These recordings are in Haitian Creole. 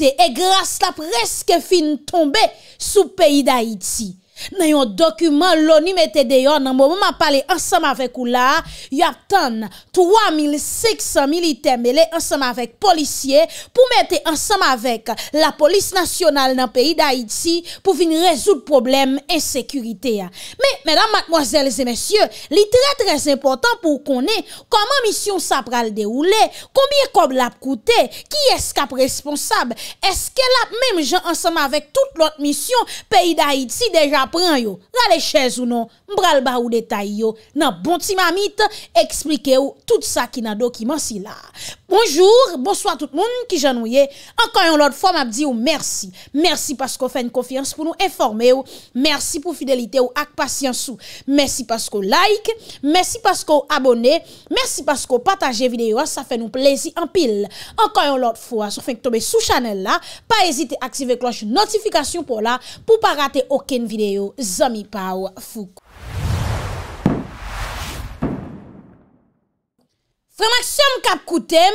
et grâce la presque fin tomber sous pays d'Haïti. nan yon dokumen louni mette deyon nan moun mwen pale ansam avek ou la yon ton 3.600 militer mele ansam avek polisye pou mette ansam avek la polis nasyonal nan peyi d'Haïti pou vin rezout probleme ensekurite. Men, menan matmozèles et mèsyè, li tre trez important pou konen koman misyon sa pral de ou le, koumye kob lap koute, ki eskap responsab, eske lap mèm jan ansam avek tout lout misyon peyi d'Haïti dejan Pren yo, la le chèz ou non, mbral ba ou detay yo, nan bont si mamit, eksplike ou tout sa ki nan dokiman si la. Bonjou, bonsoit tout moun ki janouye, ankan yon lot fwa m ap di ou mersi, mersi paskou fè n konfians pou nou enforme ou, mersi pou fidelite ou ak pasyans ou, mersi paskou like, mersi paskou abone, mersi paskou pataje videyo, sa fè nou plezi an pil, ankan yon lot fwa, sou fènk tobe sou chanel la, pa ezite aktive kloche notifikasyon pou la, pou pa rate oken videyo, zami pa ou fukou. Remaksyon m kap koutem,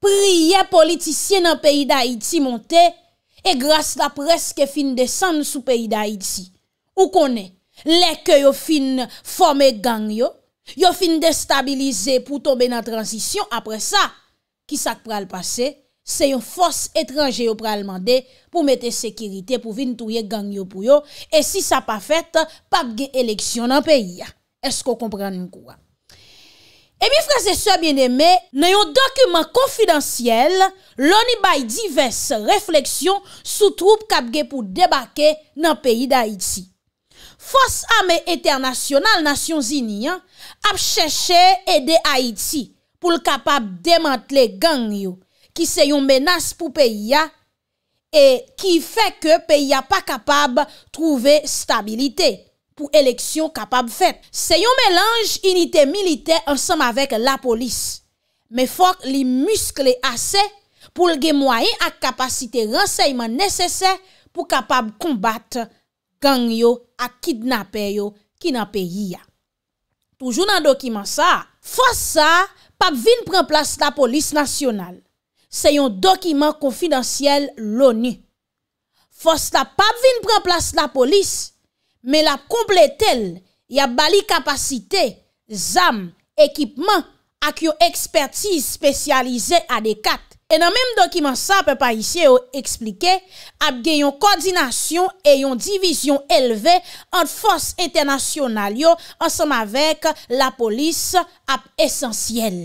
priye politisyen nan peyi da iti monte e gras la preske fin desan sou peyi da iti. Ou konen, lek yo fin fome gang yo, yo fin destabilize pou tobe nan transisyon. Apre sa, ki sak pral pase, se yon fos etranje yo pral mande pou mete sekirite pou vin touye gang yo pou yo. E si sa pa fete, pap ge eleksyon nan peyi ya. Esko kompran m kouwa? E eh mi fraze se bieneme, nan yon dokumen konfidentiel, loni bay divers refleksyon sou troub kapge pou debake nan peyi da Haiti. Fos ame internasyonal nasyon zinian ap cheshe ede Haiti pou l kapab demantle gangyo ki se yon menas pou peyi ya e ki fe ke peyi ya pa kapab trouve stabilite. Ou eleksyon kapab fet. Se yon melange unité milite ansam avèk la polis. Me fòk li muskle asè. Poul ge mwaye ak kapasite renseyman nesesè. Poul kapab kombat gang yo ak kidnapè yo kinapè yia. Toujoun nan dokiman sa. Fòs sa, pap vin pren plas la polis nasyonal. Se yon dokiman konfidansyèl louni. Fòs sa, pap vin pren plas la polis. Me la kompletel, ya bali kapasite, zam, ekipman, ak yo ekspertise spesyalize adekat. E nan menm dokiman sa, pe pa isye yo eksplike, ap gen yon koordinasyon e yon divisyon elve ant fons internasyonal yo ansanm avek la polis ap esensyel.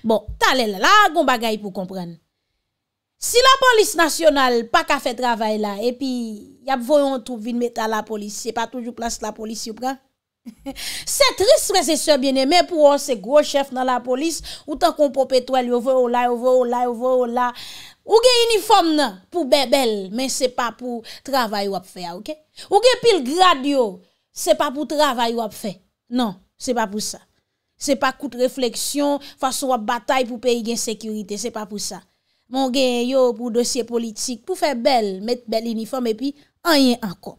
Bon, talel la, goun bagay pou kompren. Si la polis nasyonal pa ka fe travay la, epi yap voyon troupe vin metta la polis, se pa toujou plas la polis yopre. Se trist resesyon bine, men pou ou se gwo chef nan la polis, ou tan kon pou petweli, ouve ou la, ouve ou la, ouve ou la. Ou gen uniform nan pou bebel, men se pa pou travay wap fe, ok? Ou gen pil grad yo, se pa pou travay wap fe. Non, se pa pou sa. Se pa koute refleksyon, fason wap batay pou peyi gen sekurite, se pa pou sa. Mon gen yo pou dosye politik pou fe bel, met bel uniforme pi, anyen anko.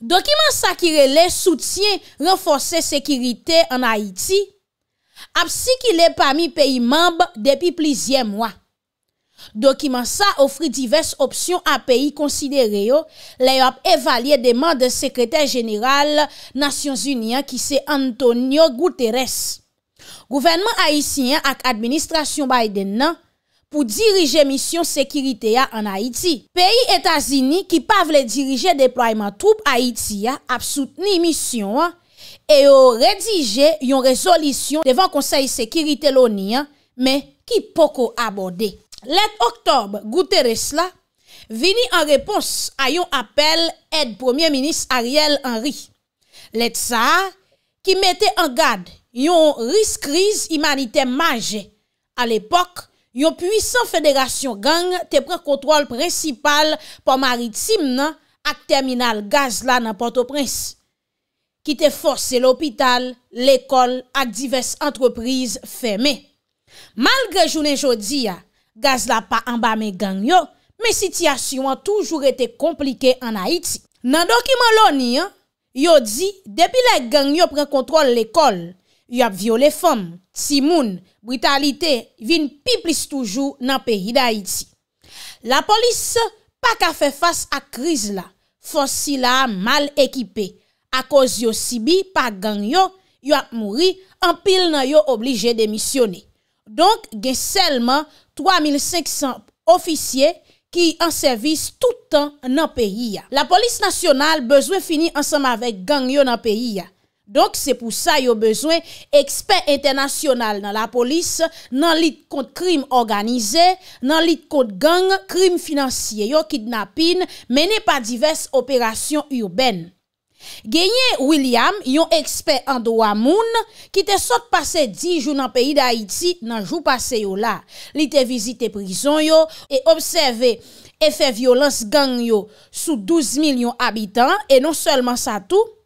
Dokiman sa ki rele soutien renfose sekirite an Haiti, ap si ki le pa mi peyi mamb depi plizye mwa. Dokiman sa ofri divers opsyon an peyi konsidere yo, le yo ap evalye deman de sekretèr jeniral Nasyons Union ki se Antonio Guterres. Gouvenman Haitien ak administrasyon Biden nan, pou dirije misyon sekirite ya an Haïti. Peyi Etasini ki pavle dirije depoyman troupe Haïti ya, ap soutni misyon an, e yo redije yon rezolisyon devan konsey sekirite louni an, me ki poko abode. Let Oktober, Gouteres la, vini an repons a yon apel ed Premier Minist Ariel Henry. Let sa, ki mette an gad, yon risk-kriz imanite maje al epok, Yo puisan federasyon gang te pren kontrol prensipal pa maritim nan ak terminal gaz la nan Port-au-Prince. Ki te force l'opital, l'ekol ak divers entreprise feme. Malgre jounen jodi ya, gaz la pa ambame gang yo, me sityasyon an toujou rete komplike an Haiti. Nan dokiman loni ya, yo di depi la gang yo pren kontrol l'ekol, yo ap viole fom, tsi moun, britalite vin pi plis toujou nan peyi da iti. La polis pa ka fe fas ak kriz la, fonsi la mal ekipe, ak oz yo sibi pa gang yo, yo ap mouri, an pil nan yo oblije demisyone. Donk gen selman 3500 ofisye ki an servis toutan nan peyi ya. La polis nasyonal bezwe fini ansam avek gang yo nan peyi ya. Donk se pou sa yo bezwen ekspert internasyonal nan la polis, nan lit kont krim organize, nan lit kont gang, krim finansye yo kidnapin, menen pa divers operasyon yon ben. Genye William, yon ekspert andwa moun, ki te sot pase di jou nan peyi da Haiti nan jou pase yo la. Li te vizite prison yo, e obseve efè violans gang yo sou 12 milyon abitan, e non selman sa tou,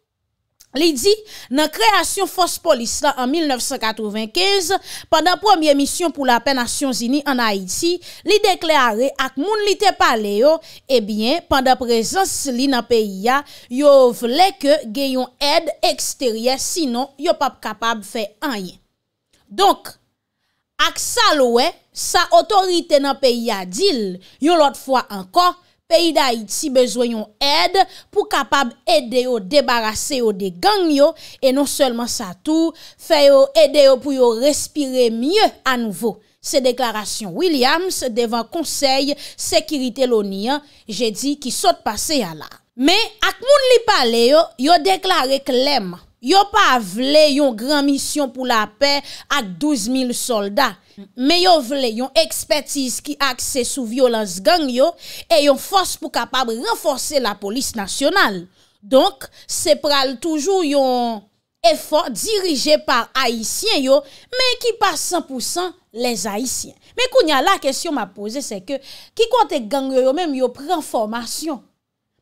Li di, nan kreasyon fos polis la an 1995, pandan pwemye misyon pou la penasyon zini an Haiti, li deklerare ak moun li te pale yo, ebyen, pandan prezans li nan peyi ya, yo vle ke geyon ed eksterye sinon yo pap kapab fe anye. Donk, ak sa loue, sa otorite nan peyi ya dil, yo lot fwa ankon, Peyi da it si bezwenyon ed pou kapab ede yo debarase yo de gang yo e non selman sa tou, fè yo ede yo pou yo respire mye anouve. Se deklarasyon Williams devan konsey sekirite loni, jè di ki sot pase ya la. Me ak moun li pale yo, yo deklare klem. Yo pa vle yon gran misyon pou la pe ak 12.000 soldat. Me yo vle yon ekspertise ki akse sou violans gang yo e yon fos pou kapab renforse la polis nasyonal. Donk se pral toujou yon efor dirije par Haitien yo me ki pa 100% les Haitien. Me kounya la kesyon ma pose se ke ki konte gang yo yo menm yo pren formasyon.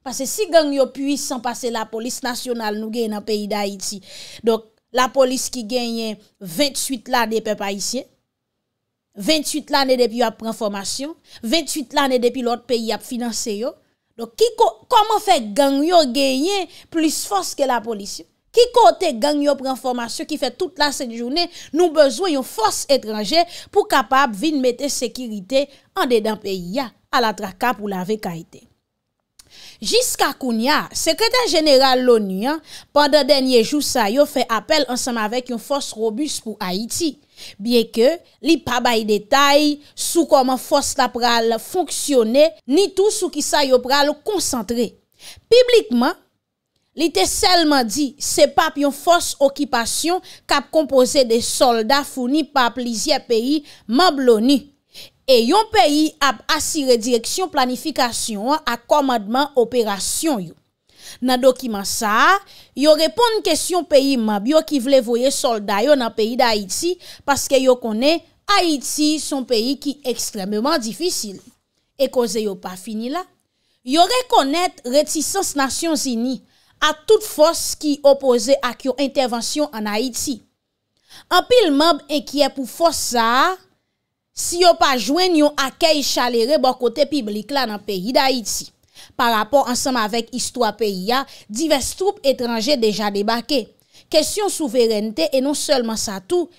Pase si gangyo pwis anpase la polis nasyonal nou genye nan peyi da Haiti. Dok la polis ki genye 28 la de pe pa itse. 28 la ne depi yo ap renformasyon. 28 la ne depi lout peyi ap finanseyo. Dok kiko, koman fe gangyo genye plis fos ke la polisyon? Kiko te gangyo prenformasyon ki fe tout la sè di jounen? Nou bezwe yon fos etranje pou kapap vin mette sekirite an de dan peyi ya. A la traka pou la ve ka ite. Jiska Kounia, sekretèr jeneral l'ONU, pandan denye jou sa yo fè apel ansanm avèk yon fòs robus pou Haiti, bie ke li pa bay detay sou koman fòs la pral fonksyonè, ni tou sou ki sa yo pral konsantre. Piblikman, li te selman di se pap yon fòs okipasyon kap kompose de soldat founi pap li zye peyi mab l'ONU. E yon peyi ap asire direksyon planifikasyon ak komadman operasyon yo. Nan dokiman sa, yo repon n kesyon peyi mab yo ki vle voye solda yo nan peyi da Haiti paske yo kone Haiti son peyi ki ekstrememan difisil. E koze yo pa fini la? Yo rekonet retisans nasyon zini a tout fos ki opose ak yo intervensyon an Haiti. An pil mab e ki epou fos sa a, Si yo pa jwen yon akei chalere bo kote piblik la nan peyi da iti. Par rapport ansam avek istwa peyi ya, divest troupe etranje deja debake. Kesyon souverente e non selman sa tou,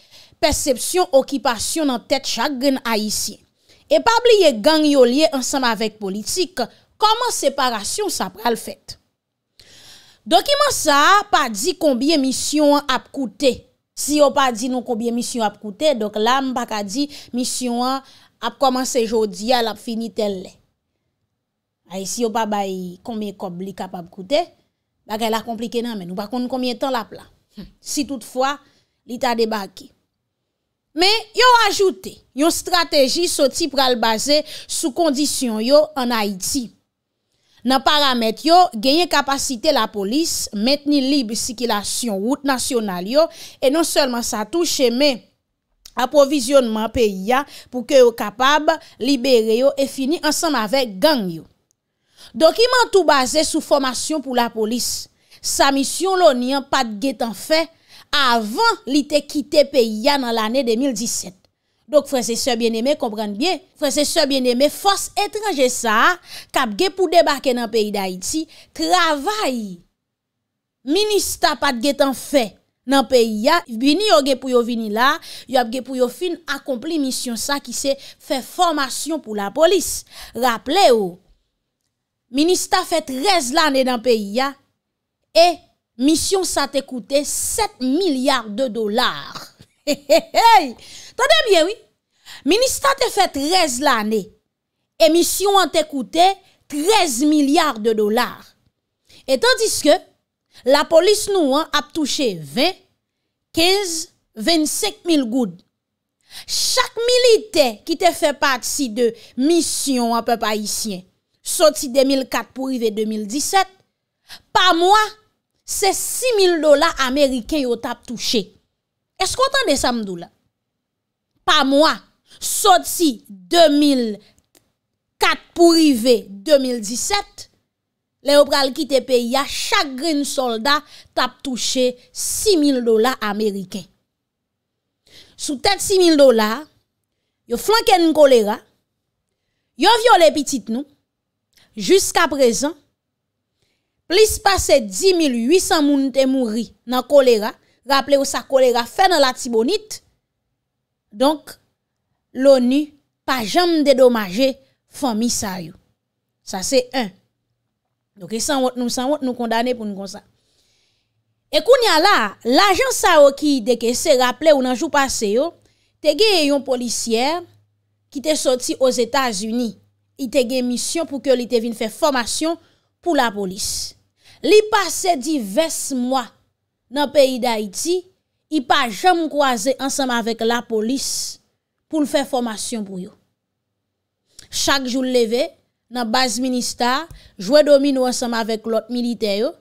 persepsyon okipasyon nan tet chagren a iti. E pa bliye gang yolye ansam avek politik, koman separasyon sa pral fèt? Dokiman sa pa di kombye misyon ap koute? Si yo pa di nou koubyen misyon ap koute, dok la m baka di misyon ap komanse jodi al ap fini tel le. Ay, si yo pa bayi koumyen kop li kap ap koute, baka la komplike nan men, nou bakon nou koumyen ton la plan. Hmm. Si toutfwa, li ta debake. Men, yo ajoute, yo strategi soti pral base sou kondisyon yo an Haiti. Nan paramet yo, genye kapasite la polis, metni li bisikilasyon wout nasyonal yo, e non selman sa touche me aprovizyonman pe ya pou ke yo kapab libere yo e fini ansanm avek gang yo. Dokumentou baze sou formasyon pou la polis, sa misyon lo ni an pat getan fe avan li te kite pe ya nan l'ane 2017. Dok fwese se bien eme, komprende biye Fwese se bien eme, fwese etranje sa Kab ge pou debarke nan peyi da iti Travay Ministap ad ge tan fe Nan peyi ya Bini yo ge pou yo vini la Yo ap ge pou yo fin akompli misyon sa Ki se fe formasyon pou la polis Raple yo Ministap fe trez lan e nan peyi ya E Misyon sa te koute 7 milyard de dolar Hey, hey, hey, tanda bien, oui. Ministat te fè 13 l'année, et mission an te koute 13 milliards de dollars. Et tandis que la polis nou an ap touche 20, 15, 25 mille goud. Chak milité ki te fè pati si de mission an pe païsien, soti 2004 pou yve 2017, pa mwa se 6 mille dollars amerikè yo tap touche. Esko tan de samdou la? Pa mwa, sot si 2004 pou rive 2017, leopral ki te pe ya, chak grin soldat tap touche 6.000 dolar Ameriken. Sou tete 6.000 dolar, yo flan ken kolera, yo vyo le pitit nou, jiska prezan, plis pase 10.800 moun te mouri nan kolera, Gaple ou sa kole gafen an la tibonit. Donk, l'ONU pa jam dedomaje fomi sa yo. Sa se un. Donk e san wot nou kondane pou nou konsa. E koun ya la, l'ajan sa yo ki deke se gaple ou nan jou pase yo, tege yon polisiyer ki te soti os Etats-Unis. I tege misyon pou ke li te vin fe fomasyon pou la polis. Li pase di ves mwa nan peyi da iti, i pa jom kwaze ansama vek la polis pou l fè formasyon pou yo. Chak joul leve, nan baz ministar, jwe domino ansama vek lot militeyo,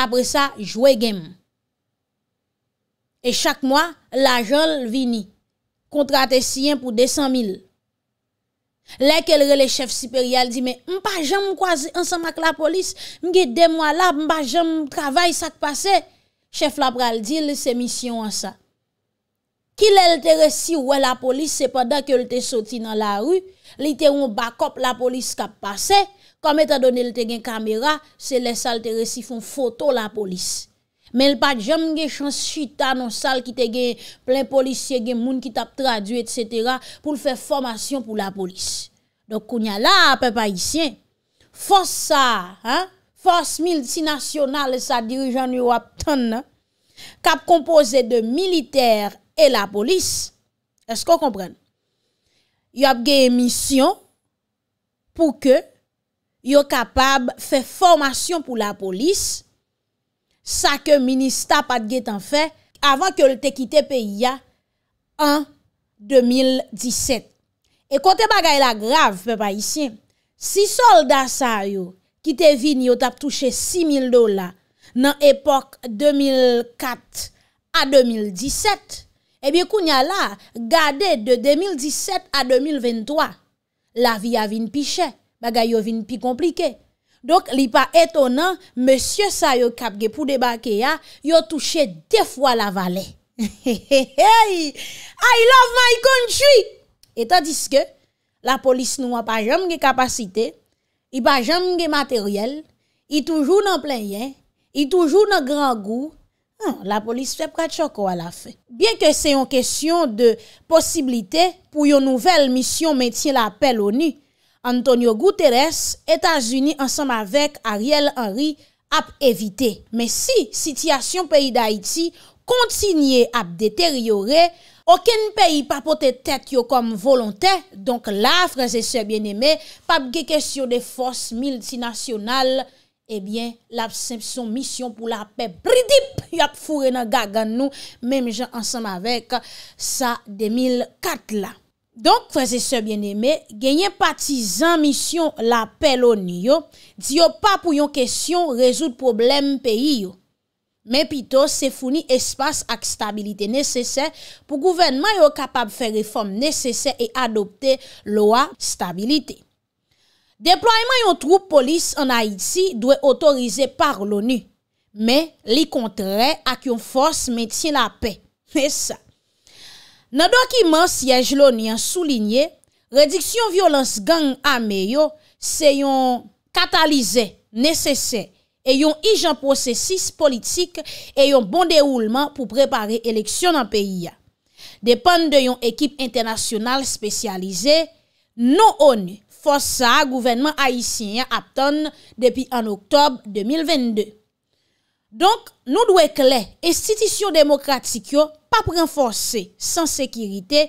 apre sa, jwe gem. E chak mwa, la jol vini, kontrate siyen pou 200.000. Lè ke lre le chef siperyal di, mpa jom kwaze ansama vek la polis, mge demwa la, mpa jom travay sak pase, Cheflap pral di, lese misyon an sa. Ki lè lte resi wè la polis, se padan ke lte soti nan la ru, li te wou bakop la polis kap pase, komè ta donè lte gen kamera, se lè sa lte resi foun foto la polis. Mè lpa djem gen chans chita nan sal ki te gen plen polis, se gen moun ki tap tradu et cetera, pou lfe fòmasyon pou la polis. Dok kounya la apè pa isyen. Fòs sa, hèn. fos miltinasyonal sa dirijan yon wap ton nan, kap kompoze de militer e la polis, esko kompren? Yon ap gey misyon pou ke yon kapab fe formasyon pou la polis sa ke ministap at gey tan fe avan ke l te kite pe ya an 2017. E kote bagay la grav, pe pa isyen, si soldat sa yon Ki te vin yo tap touche 6.000 dola nan epok 2004 a 2017. Ebyo kou nya la, gade de 2017 a 2023, la vi a vin piche bagay yo vin pi komplike. Dok li pa etonan, monsie sa yo kapge pou debake ya, yo touche defwa la vale. Hey, hey, hey, hey, I love my country. Etan diske, la polis nou apajam ge kapasitey. I pa janm gen materyel, i toujou nan pleyen, i toujou nan gran gou, la polis fe prad choko wala fe. Bien ke se yon kesyon de posibilite pou yon nouvel misyon metye la apel ONU, Antonio Guterres, Etats-Unis, ansam avek Ariel Henry ap evite. Men si sityasyon peyi d'Haïti kontinye ap deteriore, Aken peyi pa pote tet yo kom volontè, donk la, franze se bien eme, pap ge kesyon de fos miltinasyonal, ebyen, la semsyon misyon pou la pey pridip, yap fure nan gagan nou, mem jan ansanm avek sa 2004 la. Donk, franze se bien eme, genyen pati zan misyon la pey loni yo, diyo pa pou yon kesyon rezout problem peyi yo. men pito se founi espas ak stabilite nesesè pou gouvenman yo kapab fè reform nesesè e adopte loa stabilite. Deployman yon trou polis an Haiti dwe otorize par l'ONU, men li kontre ak yon fòs metin la pè. Mè sa. Nan do ak iman sièj lò ni an soulinye, rediksyon violans gang ame yo se yon katalize nesesè e yon ijan prosesis politik e yon bon deroulement pou prepare eleksyon an peyi ya. Depan de yon ekip internasyonal spesyalize, non ou ni fosa gouvenman haisyen ya aptan depi an oktob 2022. Donk, nou dwe kle, estitisyon demokratik yo pap renfose san sekirite,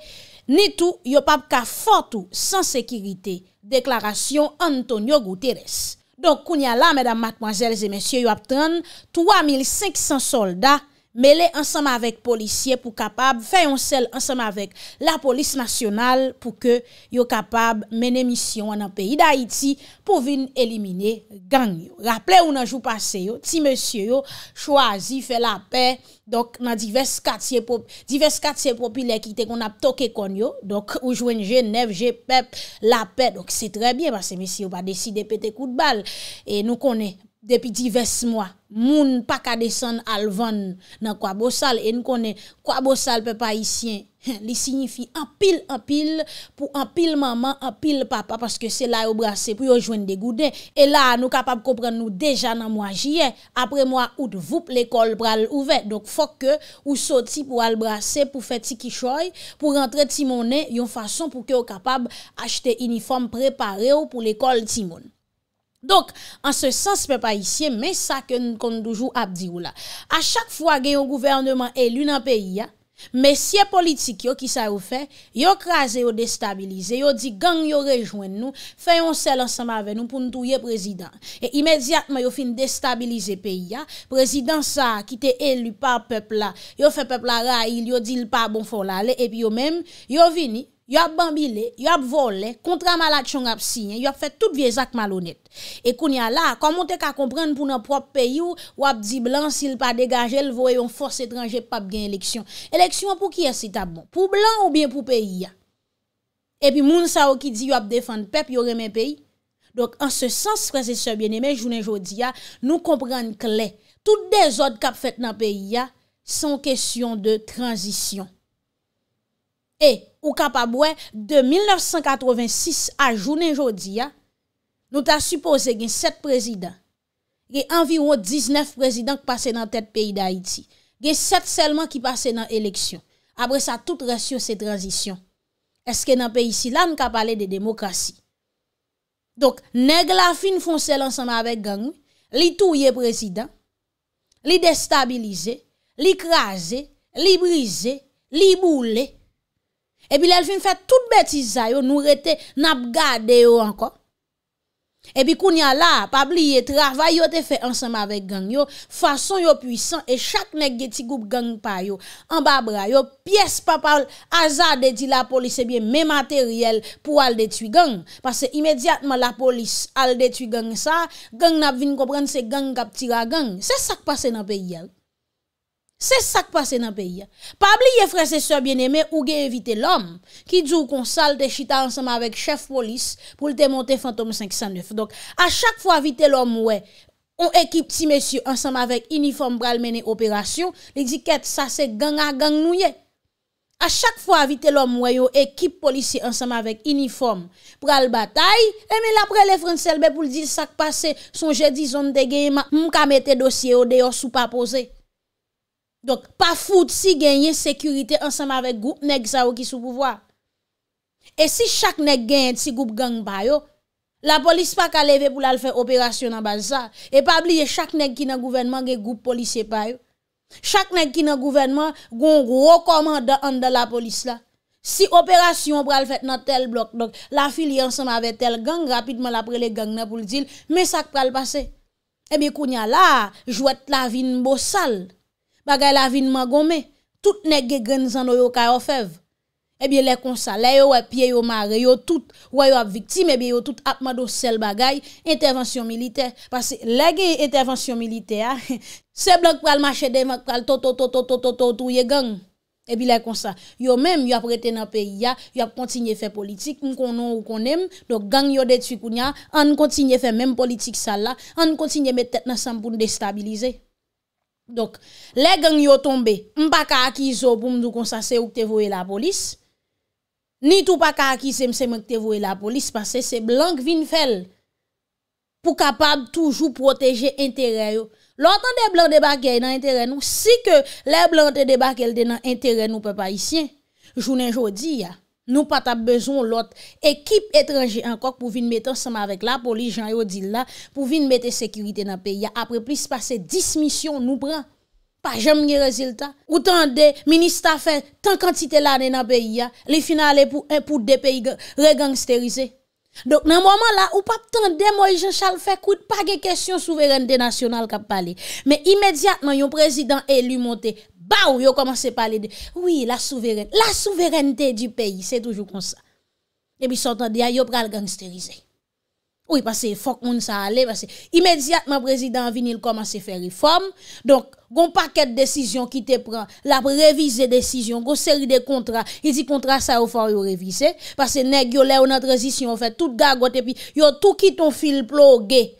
ni tou yo pap ka fotou san sekirite, deklarasyon Antonio Guterres. Donk koun ya la, mèdam matmwazèles e mèsyè yo aptèn, 3500 soldat, Mele ansam avek polisye pou kapab, feyon sel ansam avek la polis nasyonal pou ke yo kapab mene misyon an an peyi da iti pou vin elimine gang yo. Raple ou nan jou pase yo, ti monsye yo chwazi fe la pey, donk nan divers katye popile ki te kon ap toke konyo, donk ou jwenje, nevje, pep, la pey. Donk se tre bie, monsye yo ba deside pete kout bal, e nou konen pey. Depi divers mwa, moun pa ka desen alvan nan kwa bosal. E nou konen, kwa bosal pe pa isyen, li signifi anpil anpil pou anpil maman, anpil papa. Paske se la yo brase pou yo jwen degouden. E la nou kapab kompren nou deja nan mwa jyen, apre mwa out voup l'ekol pral ouve. Dok fok ke ou soti pou albrase pou feti ki choy, pou rentre ti mounen yon fason pou ke yo kapab achete uniforme prepare ou pou l'ekol ti moun. Donk, an se sens pe pa isye, men sa ke nou kondoujou ap di ou la. A chak fwa gen yon gouvernement elu nan peyi ya, men siye politik yo ki sa ou fe, yo kraze yo destabilize, yo di gang yo rejoen nou, feyon sel ansama ave nou pou nou touye prezident. E imediatman yo fin destabilize peyi ya, prezident sa ki te elu pa pepla, yo fe pepla ra il, yo di l pa bon fola ale, epi yo men yo vini. yo ap bambile, yo ap vole, kontra malat chon ap sinye, yo ap fet tout viezak malonet. E koun ya la, komon te ka kompren pou nan prop peyi ou, yo ap di blan sil pa degaje, l voye yon fos etranje pap gen eleksyon. Eleksyon pou ki esi tab bon? Pou blan ou bien pou peyi ya? E pi moun sa ou ki di yo ap defan pep, yo remen peyi? Dok an se sens prese se bieneme, jounen jodi ya, nou kompren kle. Tout de zot kap fet nan peyi ya, son kesyon de transisyon. E... Ou kapabwe, de 1986 a jounen jodi ya, nou ta suppose gen 7 prezident. Gen enviro 19 prezident ki pase nan tet peyi da Haiti. Gen 7 selman ki pase nan eleksyon. Apre sa, tout resyo se transisyon. Eske nan peyi si lan kapale de demokrasi. Donk, neg la fin fonsel ansama avek gang, li touye prezident, li destabilize, li kraze, li brize, li boule. Epi lèl fin fè tout bètisa yo, nou rete nap gade yo anko. Epi koun ya la, pabli ye travay yo te fè ansanm avèk gang yo, fason yo pwisan, e chak nek geti goup gang pa yo, anba bra yo, piès pa pal, azad de di la polis e eh bie me materyel pou al detwi gang. Pase imediatman la polis al detwi gang sa, gang nap vin kopren se gang kap tira gang. Se sak pase nan pe yel. Se sak pase nan peyi ya. Pabli ye frese se bieneme ou gen evite lom ki djou konsal te chita ansama vek chef polis pou lte monte fantom 509. Dok a chak fwa evite lom wey, ou ekip ti mesye ansama vek uniform pral mene operasyon, l'iziket sa se ganga gang nouye. A chak fwa evite lom wey ou ekip polisye ansama vek uniform pral batay, e men la prele franselbe pou ldi sak pase son jedi zonde genye man mkame te dosye ou deyo sou pa posey. Donk, pa foud si genyen sekurite ansanm avek goup neg sa ou ki sou pouvoi. E si chak neg genyen si goup geng bayo, la polis pa ka leve pou la l fè operasyon nan baza. E pa bliye chak neg ki nan gouvenman gen goup polisye bayo. Chak neg ki nan gouvenman gon rekomanda an da la polis la. Si operasyon pral fèt nan tel blok, donk, la fili ansanm avek tel geng rapidman la prele geng nan pou l dil, men sak pral pase. E eh mi kounya la, jwèt la vin bo sal. Bagay la vinman gome, tout nege gen zan do yo ka yo fev. Ebi lè konsa, lè yo wè pye yo mare, yo tout wè yo wè vitim, ebi yo tout apma do sel bagay, intervensyon milite. Pase lè ge intervensyon milite, ah, se blok pral mache demak pral to to to to to to tou ye gang. Ebi lè konsa, yo mèm yo ap rete nan peyi ya, yo ap kontinye fe politik, m konon ou konem, do gang yo detu kou nya, an kontinye fe mèm politik sa la, an kontinye mè tèt nan san pou nou destabilize. Donk, le gen yon tombe, mpa ka akizo pou mdou konsase ou kte vouye la polis, ni tou pa ka akizem se mwen kte vouye la polis, pase se blanke vin fel pou kapab toujou proteje enteren yo. Lo atan de blanke debake yon enteren yo, si ke le blanke debake yon enteren yo pe pa isyen, jounen jodi ya. Nou pat ap bezon lot ekip etranje ankok pou vin mette ansama vek la poli jan yo di la pou vin mette sekurite nan peya. Apre plis pase 10 misyon nou pran, pa jam nge rezultat. Ou tan de, minist afer, tan kantite la ne nan peya, li final e pou de peyi regangsterize. Dok nan mwaman la, ou pap tan de, moi jen chal fekwit pa ge kesyon souveren de nasyonal kap pale. Me imediatman yon prezident elu monte. bah, yo commencé à parler de, oui, la souveraineté la souveraineté du pays, c'est toujours comme ça. Et puis, sortant de yo pral gangsterisé. Oui, parce que faut que ça allait, parce que immédiatement, le président Vinil commence à faire réforme. Donc, gon paquet de décisions qui te prend, la réviser décision, gon série de contrats, il dit contrat ça au fort réviser, parce que nèg yo là en transition, fait tout gagote, et puis yo tout qui ton fil plogué.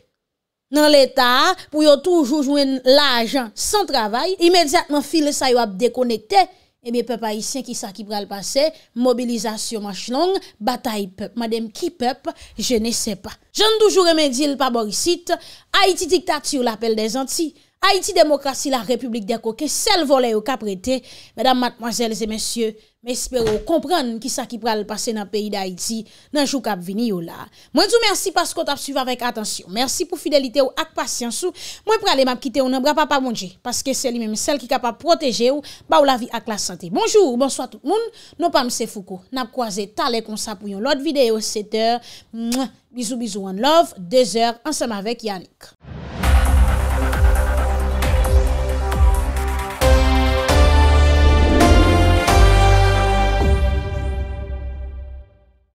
Nan l'Etat, pou yo toujoujouen la ajan san travay, imediatman fil sa yo ap dekonekte, ebe eh pe pa yisyen ki sa ki pral pase, mobilizasyon manch long, batay pep. Madem ki pep, je ne se pa. Je n'doujou remedye l'paborisite, ha iti diktati ou l'apel de zanti, Haiti, demokrasi, la republik de koke, sel vole yo ka prete. Madame, mademoiselles et messieurs, m'espere yo komprenne ki sa ki pral pase nan peyi da Haiti nan jou ka ap vini yo la. Mwen sou mersi paskot ap suyve avèk atensyon. Mersi pou fidelite yo ak pasyansou. Mwen prale map kite yo nan brapa pa mounje. Paske sel li mèm sel ki ka pa proteje yo ba ou la vi ak la sante. Bonjour, bonsoit tout moun. Non pa mse foukou. Nap kwa zè talè kon sa pou yon lot videyo setèr. Bizou, bizou, one love. Dezèr, ansèm avèk Yannick.